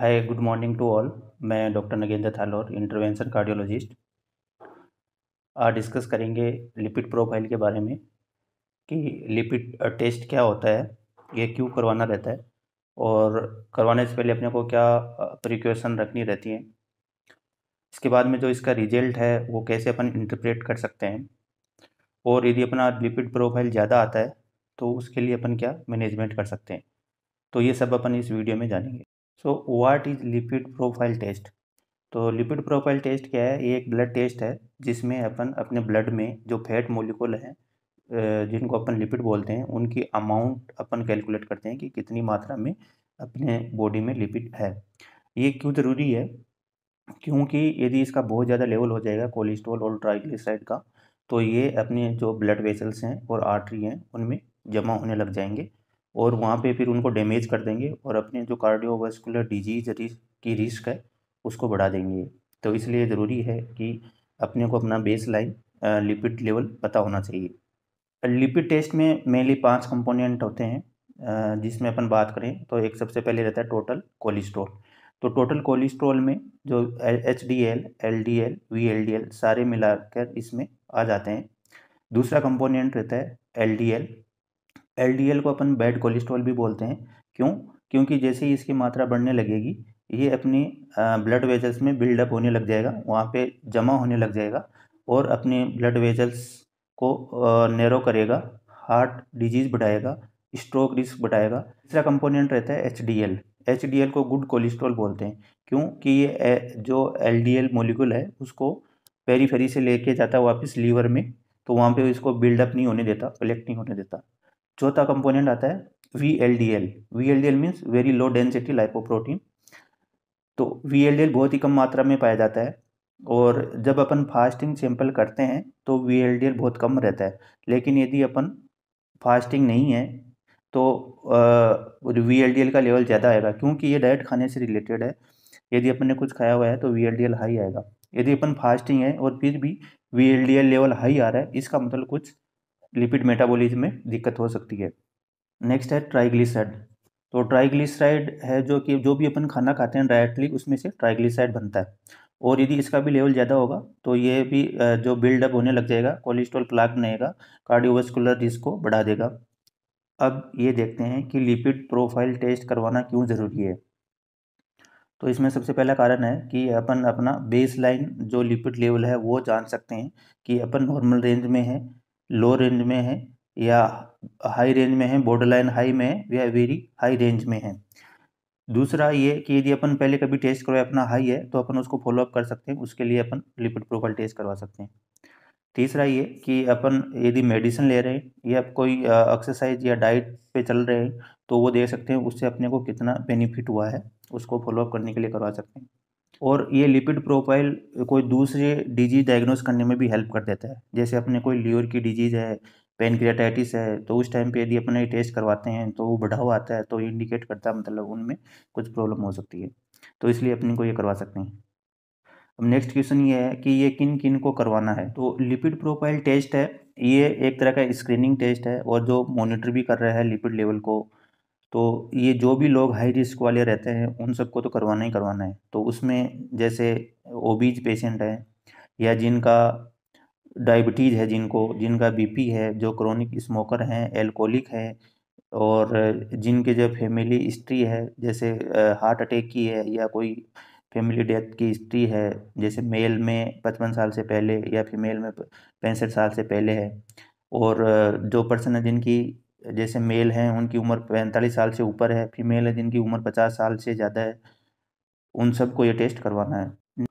Hi good morning to all मैं doctor Nagendra Thalor intervention cardiologist आज discuss करेंगे लिपिड प्रोफाइल के बारे में कि लिपिड टेस्ट क्या होता है ये क्यों करवाना रहता है और करवाने से पहले अपने को क्या प्रिकॉशन रखनी रहती है इसके बाद में जो इसका रिजल्ट है वो कैसे अपन इंटरप्रेट कर सकते हैं और यदि अपना लिपिड प्रोफाइल ज़्यादा आता है तो उसके लिए अपन क्या मैनेजमेंट कर सकते हैं तो ये सब अपन इस वीडियो में जानेंगे so what is lipid profile test तो लिपिड प्रोफाइल टेस्ट क्या है ये एक ब्लड टेस्ट है जिसमें अपन अपने ब्लड में जो फैट मोलिकुल हैं जिनको अपन लिपिड बोलते हैं उनकी अमाउंट अपन कैलकुलेट करते हैं कि कितनी मात्रा में अपने बॉडी में लिपिड है ये क्यों ज़रूरी है क्योंकि यदि इसका बहुत ज़्यादा लेवल हो जाएगा कोलेस्ट्रॉल और ट्राइग्लिसराइड का तो ये अपने जो ब्लड वेसल्स हैं और आर्टरी हैं उनमें जमा होने लग जाएंगे और हम्म। वहाँ पे फिर उनको डैमेज कर देंगे और अपने जो कार्डियोवास्कुलर डिजीज की रिस्क है उसको बढ़ा देंगे तो इसलिए ज़रूरी है कि अपने को अपना बेस लाइन लिपिड लेवल पता होना चाहिए लिपिड टेस्ट में मेनली पांच कंपोनेंट होते हैं जिसमें अपन बात करें तो एक सबसे पहले रहता है टोटल कोलेस्ट्रॉल तो टोटल कोलेस्ट्रॉल में जो H D L L D L V L D L सारे मिलाकर इसमें आ जाते हैं दूसरा कंपोनेंट रहता है एल डी एल एल को अपन बैड कोलेस्ट्रॉल भी बोलते हैं क्यों क्योंकि जैसे ही इसकी मात्रा बढ़ने लगेगी ये अपनी ब्लड वेजल्स में बिल्डअप होने लग जाएगा वहाँ पे जमा होने लग जाएगा और अपने ब्लड वेजल्स को नैरो करेगा हार्ट डिजीज़ बढ़ाएगा स्ट्रोक रिस्क बढ़ाएगा तीसरा कंपोनेंट रहता है H D L H D L को गुड कोलेस्ट्रॉल बोलते हैं क्योंकि ये जो एल डी एल मोलिकुल है उसको पेरीफेरी से लेके जाता है वापस लीवर में तो वहाँ पे इसको बिल्डअप नहीं होने देता कलेक्ट नहीं होने देता चौथा कंपोनेंट आता है V L D L V L D L means very low density lipoprotein तो वी एल डी एल बहुत ही कम मात्रा में पाया जाता है और जब अपन फास्टिंग सैंपल करते हैं तो वी एल डी एल बहुत कम रहता है लेकिन यदि अपन फास्टिंग नहीं है तो वी एल डी एल का लेवल ज़्यादा आएगा क्योंकि ये डाइट खाने से रिलेटेड है यदि अपन ने कुछ खाया हुआ है तो V L D L high आएगा यदि अपन फास्टिंग है और फिर भी V L D L level high आ रहा है इसका मतलब कुछ लिपिड मेटाबॉलिज्म में दिक्कत हो सकती है नेक्स्ट है ट्राइग्लिसराइड तो ट्राइग्लिसराइड है जो कि जो भी अपन खाना खाते हैं डायरेक्टली उसमें से ट्राइग्लिसराइड बनता है और यदि इसका भी लेवल ज़्यादा होगा तो ये भी जो बिल्डअप होने लग जाएगा कोलेस्ट्रॉल प्लाक बनेगा कार्डियोवेस्कुलर रिस्क को बढ़ा देगा अब ये देखते हैं कि लिपिड प्रोफाइल टेस्ट करवाना क्यों ज़रूरी है तो इसमें सबसे पहला कारण है कि अपन अपना बेस लाइन जो लिपिड लेवल है वो जान सकते हैं कि अपन नॉर्मल रेंज में है लो रेंज में है या हाई रेंज में है बॉर्डर लाइन हाई में है या वेरी हाई रेंज में है दूसरा ये कि यदि अपन पहले कभी टेस्ट करवाए अपना हाई है तो अपन उसको फॉलोअप कर सकते हैं उसके लिए अपन लिपिड प्रोफाइल टेस्ट करवा सकते हैं तीसरा ये कि अपन यदि मेडिसिन ले रहे हैं या कोई एक्सरसाइज या डाइट पे चल रहे हैं तो वो देख सकते हैं उससे अपने को कितना बेनिफिट हुआ है उसको फॉलोअप करने के लिए करवा सकते हैं और ये लिपिड प्रोफाइल कोई दूसरे डिजीज डायग्नोस करने में भी हेल्प कर देता है जैसे अपने कोई लीवर की डिजीज़ है पेनक्रियाटाइटिस है तो उस टाइम पे यदि अपने टेस्ट करवाते हैं तो वो बढ़ावा आता है तो इंडिकेट करता है मतलब उनमें कुछ प्रॉब्लम हो सकती है तो इसलिए अपने को ये करवा सकते हैं अब नेक्स्ट क्वेश्चन ये है कि ये किन किन को करवाना है तो लिपिड प्रोफाइल टेस्ट है ये एक तरह का स्क्रीनिंग टेस्ट है और जो मॉनिटर भी कर रहा है लिपिड लेवल को तो ये जो भी लोग हाई रिस्क वाले रहते हैं उन सबको तो करवाना ही करवाना है तो उसमें जैसे ओबीज पेशेंट है या जिनका डायबिटीज़ है जिनको जिनका बीपी है जो क्रॉनिक स्मोकर हैं एल्कोलिक है और जिनके जो फैमिली हिस्ट्री है जैसे हार्ट अटैक की है या कोई फैमिली डेथ की हिस्ट्री है जैसे मेल में पचपन साल से पहले या फीमेल में पैंसठ साल से पहले है और जो पर्सन है जिनकी जैसे मेल हैं उनकी उम्र पैंतालीस साल से ऊपर है फीमेल है जिनकी उम्र पचास साल से ज़्यादा है उन सबको ये टेस्ट करवाना है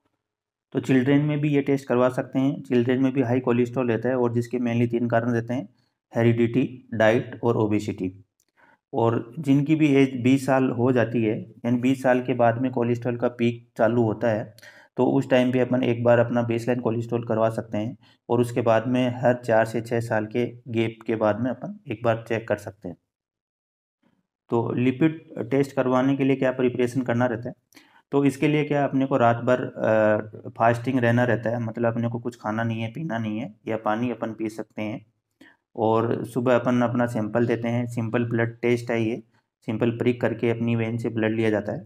तो चिल्ड्रेन में भी ये टेस्ट करवा सकते हैं चिल्ड्रेन में भी हाई कोलेस्ट्रॉल रहता है और जिसके मेनली तीन कारण रहते हैं हेरिडिटी डाइट और ओबेसिटी और जिनकी भी एज 20 साल हो जाती है यानी 20 साल के बाद में कोलेस्ट्रॉल का पीक चालू होता है तो उस टाइम भी अपन एक बार अपना बेसलाइन कोलेस्ट्रॉल करवा सकते हैं और उसके बाद में हर चार से छः साल के गेप के बाद में अपन एक बार चेक कर सकते हैं तो लिपिड टेस्ट करवाने के लिए क्या प्रिपरेशन करना रहता है तो इसके लिए क्या अपने को रात भर फास्टिंग रहना रहता है मतलब अपने को कुछ खाना नहीं है पीना नहीं है या पानी अपन पी सकते हैं और सुबह अपन अपना सैंपल देते हैं सिंपल ब्लड टेस्ट है ये सिंपल प्रिक करके अपनी वेन से ब्लड लिया जाता है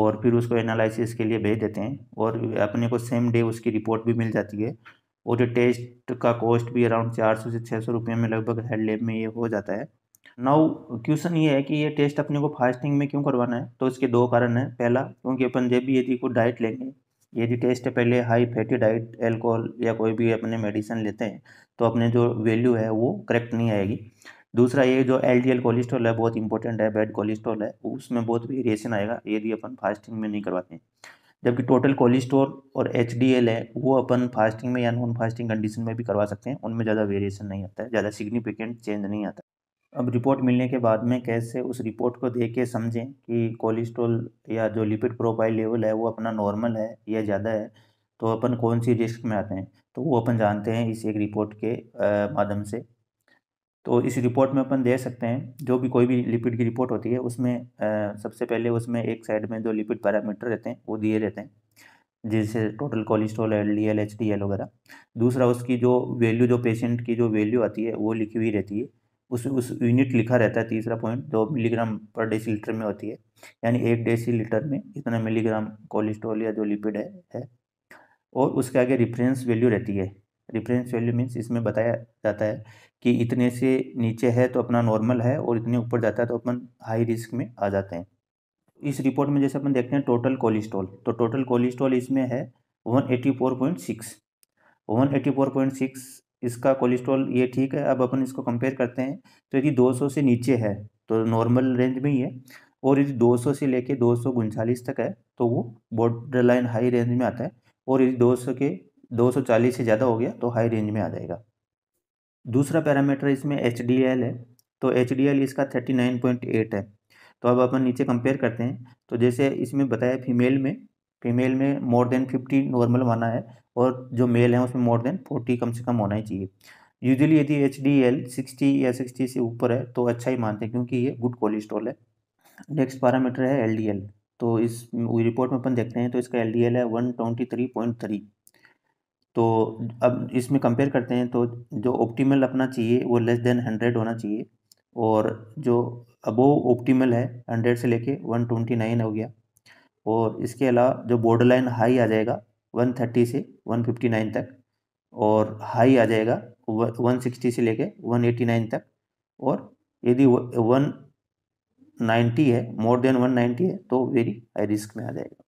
और फिर उसको एनालिसिस के लिए भेज देते हैं और अपने को सेम डे उसकी रिपोर्ट भी मिल जाती है और जो टेस्ट का कॉस्ट भी अराउंड चार सौ से छः सौ रुपये में लगभग हेड लेब में ये हो जाता है नाउ क्वेश्चन ये है कि ये टेस्ट अपने को फास्टिंग में क्यों करवाना है तो इसके दो कारण हैं पहला क्योंकि अपन जब भी यदि कोई डाइट लेंगे यदि टेस्ट पहले हाई फैटी डाइट एल्कोहल या कोई भी अपने मेडिसिन लेते हैं तो अपने जो वैल्यू है वो करेक्ट नहीं आएगी दूसरा ये जो एल डी कोलेस्ट्रॉल है बहुत इंपॉर्टेंट है बैड कोलेस्ट्रॉल है उसमें बहुत वेरिएशन आएगा यदि अपन फास्टिंग में नहीं करवाते हैं जबकि टोटल कोलेस्ट्रॉल और एच है वो अपन फास्टिंग में या नॉन फास्टिंग कंडीशन में भी करवा सकते हैं उनमें ज़्यादा वेरिएशन नहीं आता है ज़्यादा सिग्निफिकेंट चेंज नहीं आता अब रिपोर्ट मिलने के बाद में कैसे उस रिपोर्ट को देख के समझें कि कोलेस्ट्रॉल या जो लिपिड प्रोफाइल लेवल है वो अपना नॉर्मल है या ज़्यादा है तो अपन कौन सी रिस्क में आते हैं तो वो अपन जानते हैं इस एक रिपोर्ट के माध्यम से तो इस रिपोर्ट में अपन दे सकते हैं जो भी कोई भी लिपिड की रिपोर्ट होती है उसमें आ, सबसे पहले उसमें एक साइड में जो लिपिड पैरामीटर रहते हैं वो दिए रहते हैं जैसे total cholesterol L D L H D L वगैरह दूसरा उसकी जो वैल्यू जो पेशेंट की जो वैल्यू आती है वो लिखी हुई रहती है उस उस यूनिट लिखा रहता है तीसरा पॉइंट जो मिलीग्राम पर डेसी लीटर में होती है यानी एक डेसी लीटर में इतना मिलीग्राम कोलेस्ट्रॉल या जो लिपिड है, है और उसके आगे रिफरेंस वैल्यू रहती है रिफरेंस वैल्यू मीन्स इसमें बताया जाता है कि इतने से नीचे है तो अपना नॉर्मल है और इतने ऊपर जाता है तो अपन हाई रिस्क में आ जाते हैं इस रिपोर्ट में जैसे अपन देखते हैं टोटल कोलेस्ट्रॉल तो टोटल कोलेस्ट्रॉल इसमें है 184.6 184.6 इसका कोलेस्ट्रॉल ये ठीक है अब अपन इसको कंपेयर करते हैं तो यदि 200 से नीचे है तो नॉर्मल रेंज में ही है और यदि 200 से लेके दो तक है तो वो बॉर्डर लाइन हाई रेंज में आता है और यदि सौ के 240 से ज़्यादा हो गया तो हाई रेंज में आ जाएगा दूसरा पैरामीटर इसमें एच है तो एच इसका 39.8 है तो अब अपन नीचे कंपेयर करते हैं तो जैसे इसमें बताया फीमेल में फीमेल में मोर देन 50 नॉर्मल माना है और जो मेल है उसमें मोर देन 40 कम से कम होना ही चाहिए यूजली यदि एच डी एल सिक्सटी या सिक्सटी से ऊपर है तो अच्छा ही मानते हैं क्योंकि ये गुड कोलेस्ट्रॉल है नेक्स्ट पैरामीटर है एल डी एल तो इस रिपोर्ट में अपन देखते हैं तो इसका एल डी एल है one twenty three point three तो अब इसमें कंपेयर करते हैं तो जो ऑप्टीमल अपना चाहिए वो लेस देन हंड्रेड होना चाहिए और जो अबो ऑप्टीमल है हंड्रेड से लेके वन ट्वेंटी नाइन हो गया और इसके अलावा जो बॉर्डर लाइन हाई आ जाएगा वन थर्टी से वन फिफ्टी नाइन तक और हाई आ जाएगा वन सिक्सटी से लेके वन एटी नाइन तक और यदि वन नाइन्टी है मोर देन वन नाइन्टी है तो वेरी हाई रिस्क में आ जाएगा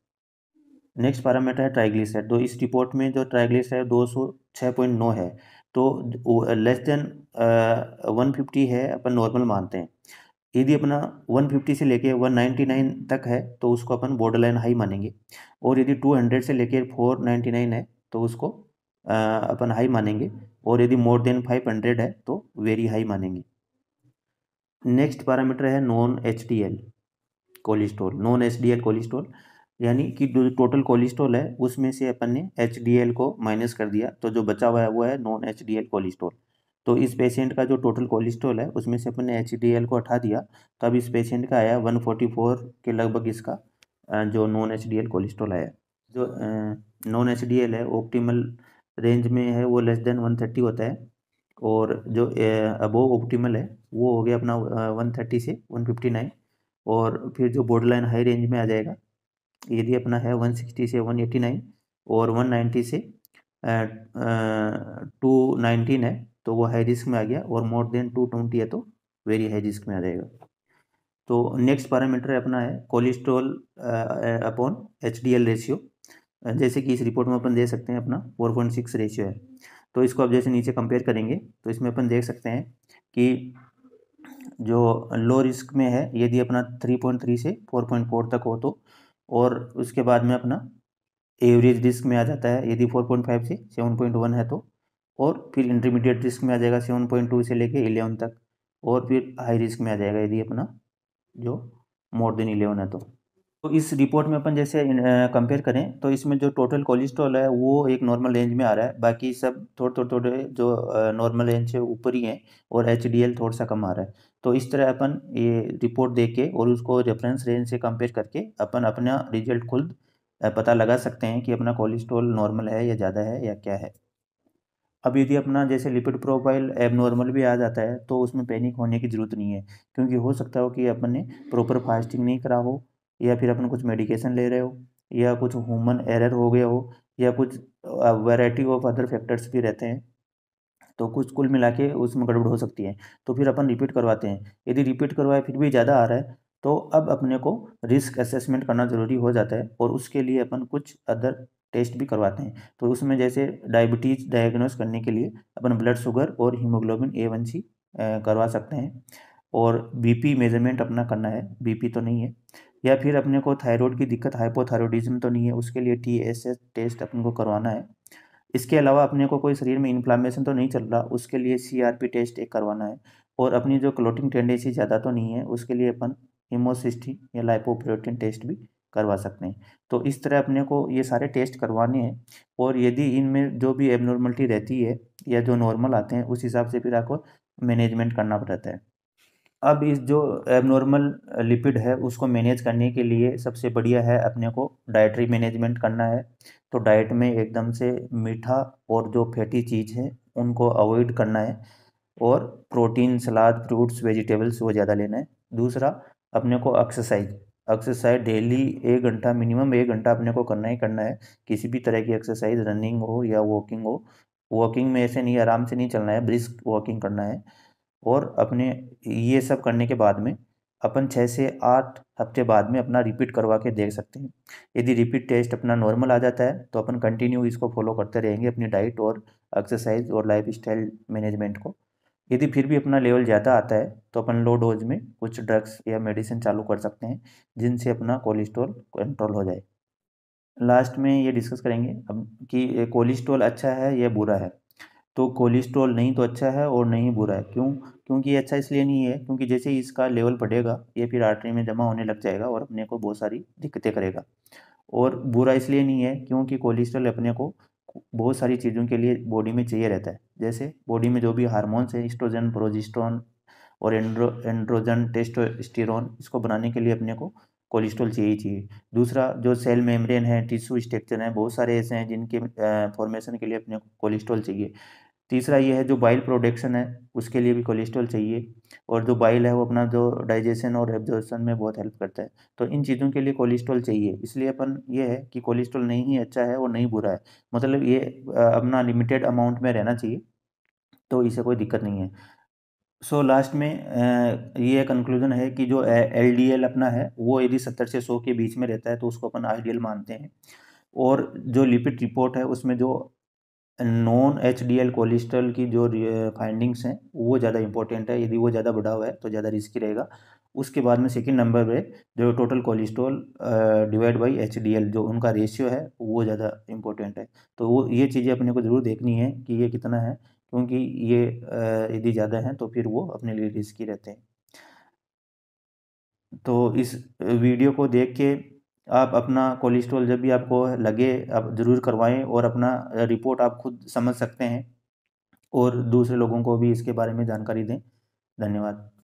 नेक्स्ट पैरामीटर है ट्राइग्लिसराइड तो इस रिपोर्ट में जो ट्राइग्लिसराइड दो सौ छः पॉइंट नौ है तो लेस देन वन फिफ्टी है अपन नॉर्मल मानते हैं यदि अपना वन फिफ्टी से लेके नाइन तक है तो उसको अपन बॉर्डर लाइन हाई मानेंगे और यदि टू हंड्रेड से लेके नाइन है तो उसको आ, अपन हाई मानेंगे और यदि मोर देन फाइव हंड्रेड है तो वेरी हाई मानेंगे नेक्स्ट पैरामीटर है non H D L cholesterol non H D L cholesterol यानी कि जो टोटल कोलेस्ट्रॉल है उसमें से अपन ने एच को माइनस कर दिया तो जो बचा हुआ है वो है नॉन एच डी तो इस पेशेंट का जो टोटल कोलेस्ट्रॉल है उसमें से अपन ने एच को हटा दिया तो अब इस पेशेंट का आया 144 के लगभग इसका जो नॉन एच कोलेस्ट्रॉल आया जो नॉन एच है ऑप्टीमल रेंज में है वो लेस देन थर्टी होता है और जो अबो ऑप्टीमल है वो हो गया अपना थर्टी से नाइन और फिर जो बॉर्डर लाइन हाई रेंज में आ जाएगा ये अपना है 160 से 189 और 190 से टू नाइनटीन है तो वो हाई रिस्क में आ गया और मोर देन टू ट्वेंटी है तो वेरी हाई रिस्क में आ जाएगा तो नेक्स्ट पैरामीटर है अपना है cholesterol upon H D L ratio जैसे कि इस रिपोर्ट में अपन दे सकते हैं अपना फोर पॉइंट सिक्स रेशियो है तो इसको आप जैसे नीचे कंपेयर करेंगे तो इसमें अपन देख सकते हैं कि जो लो रिस्क में है यदि अपना थ्री पॉइंट थ्री से फोर पॉइंट फोर तक हो तो और उसके बाद में अपना एवरेज रिस्क में आ जाता है यदि 4.5 से 7.1 है तो और फिर इंटरमीडिएट रिस्क में आ जाएगा 7.2 से लेके 11 तक और फिर हाई रिस्क में आ जाएगा यदि अपना जो मोर देन 11 है तो तो इस रिपोर्ट में अपन जैसे कंपेयर करें तो इसमें जो टोटल कोलेस्ट्रॉल है वो एक नॉर्मल रेंज में आ रहा है बाकी सब थोड़े थोड़े थोड़े जो नॉर्मल रेंज है ऊपर ही है और एच थोड़ा सा कम आ रहा है तो इस तरह अपन ये रिपोर्ट देख के और उसको रेफरेंस रेंज से कंपेयर करके अपन अपना रिजल्ट खुद पता लगा सकते हैं कि अपना कोलेस्ट्रॉल नॉर्मल है या ज़्यादा है या क्या है अब यदि अपना जैसे लिपिड प्रोफाइल एबनॉर्मल भी आ जाता है तो उसमें पैनिक होने की ज़रूरत नहीं है क्योंकि हो सकता हो कि अपन ने प्रॉपर फास्टिंग नहीं करा हो या फिर अपन कुछ मेडिकेशन ले रहे हो या कुछ ह्यूमन एरर हो गया हो या कुछ वैरायटी ऑफ अदर फैक्टर्स भी रहते हैं तो कुछ कुल मिला के उसमें गड़बड़ हो सकती है तो फिर अपन रिपीट करवाते हैं यदि रिपीट करवाए फिर भी ज़्यादा आ रहा है तो अब अपने को रिस्क असेसमेंट करना ज़रूरी हो जाता है और उसके लिए अपन कुछ अदर टेस्ट भी करवाते हैं तो उसमें जैसे डायबिटीज़ डायग्नोस करने के लिए अपन ब्लड शुगर और हीमोग्लोबिन ए वन सी करवा सकते हैं और बीपी मेजरमेंट अपना करना है बीपी तो नहीं है या फिर अपने को थायराइड की दिक्कत हाइपोथायरॉयडिज्म तो नहीं है उसके लिए टी एस एस टेस्ट अपने को करवाना है इसके अलावा अपने को कोई शरीर में इन्फ्लामेशन तो नहीं चल रहा उसके लिए सी आर पी टेस्ट एक करवाना है और अपनी जो क्लोटिंग टेंडेंसी ज़्यादा तो नहीं है उसके लिए अपन हीमोसिस्टी या लाइपोप्रोटीन टेस्ट भी करवा सकते हैं तो इस तरह अपने को ये सारे टेस्ट करवाने हैं और यदि इनमें जो भी एबनॉर्मलिटी रहती है या जो नॉर्मल आते हैं उस हिसाब से फिर आपको मैनेजमेंट करना पड़ता है अब इस जो एबनॉर्मल लिपिड है उसको मैनेज करने के लिए सबसे बढ़िया है अपने को डाइटरी मैनेजमेंट करना है तो डाइट में एकदम से मीठा और जो फैटी चीज़ है उनको अवॉइड करना है और प्रोटीन सलाद फ्रूट्स वेजिटेबल्स वो ज़्यादा लेना है दूसरा अपने को एक्सरसाइज एक्सरसाइज डेली एक घंटा मिनिमम एक घंटा अपने को करना ही करना है किसी भी तरह की एक्सरसाइज रनिंग हो या वॉकिंग हो वॉकिंग में ऐसे नहीं आराम से नहीं चलना है ब्रिस्क वॉकिंग करना है और अपने ये सब करने के बाद में अपन छः से आठ हफ्ते बाद में अपना रिपीट करवा के देख सकते हैं यदि रिपीट टेस्ट अपना नॉर्मल आ जाता है तो अपन कंटिन्यू इसको फॉलो करते रहेंगे अपनी डाइट और एक्सरसाइज और लाइफ स्टाइल मैनेजमेंट को यदि फिर भी अपना लेवल ज़्यादा आता है तो अपन लो डोज में कुछ ड्रग्स या मेडिसिन चालू कर सकते हैं जिनसे अपना कोलेस्ट्रॉल कंट्रोल हो जाए लास्ट में ये डिस्कस करेंगे अब कि कोलेस्ट्रॉल अच्छा है या बुरा है तो कोलेस्ट्रॉल नहीं तो अच्छा है और नहीं बुरा है क्यों क्योंकि ये अच्छा इसलिए नहीं है क्योंकि जैसे इसका लेवल बढ़ेगा ये फिर आर्टरी में जमा होने लग जाएगा और अपने को बहुत सारी दिक्कतें करेगा और बुरा इसलिए नहीं है क्योंकि कोलेस्ट्रॉल अपने को बहुत सारी चीज़ों के लिए बॉडी में चाहिए रहता है जैसे बॉडी में जो भी हारमोन्स हैं इस्ट्रोजन प्रोजिस्ट्रॉन और एंड्रो एंड्रोजन टेस्टोस्टेरॉन इसको बनाने के लिए अपने को कोलेस्ट्रॉल चाहिए ही चाहिए दूसरा जो सेल मेम्ब्रेन है टिश्यू स्ट्रक्चर है बहुत सारे ऐसे हैं जिनके फॉर्मेशन के लिए अपने को कोलेस्ट्रॉल चाहिए तीसरा ये है जो बाइल प्रोडक्शन है उसके लिए भी कोलेस्ट्रॉल चाहिए और जो बाइल है वो अपना जो डाइजेशन और एब्जॉर्शन में बहुत हेल्प करता है तो इन चीज़ों के लिए कोलेस्ट्रॉल चाहिए इसलिए अपन ये है कि कोलेस्ट्रॉल नहीं ही अच्छा है और नहीं बुरा है मतलब ये अपना लिमिटेड अमाउंट में रहना चाहिए तो इसे कोई दिक्कत नहीं है सो so, लास्ट में ये कंक्लूजन है कि जो एल अपना है वो यदि सत्तर से सौ के बीच में रहता है तो उसको अपन आइडियल मानते हैं और जो लिपिड रिपोर्ट है उसमें जो non H D L cholesterol की जो फाइंडिंग्स हैं वो ज़्यादा इंपॉर्टेंट है यदि वो ज़्यादा बढ़ा हुआ है तो ज़्यादा रिस्की रहेगा उसके बाद में सेकेंड नंबर पे जो total cholesterol divide by H D L जो उनका रेशियो है वो ज़्यादा इम्पोर्टेंट है तो वो ये चीज़ें अपने को ज़रूर देखनी है कि ये कितना है क्योंकि ये यदि ज़्यादा है तो फिर वो अपने लिए रिस्की रहते हैं तो इस वीडियो को देख के आप अपना कोलेस्ट्रॉल जब भी आपको लगे आप ज़रूर करवाएं और अपना रिपोर्ट आप खुद समझ सकते हैं और दूसरे लोगों को भी इसके बारे में जानकारी दें धन्यवाद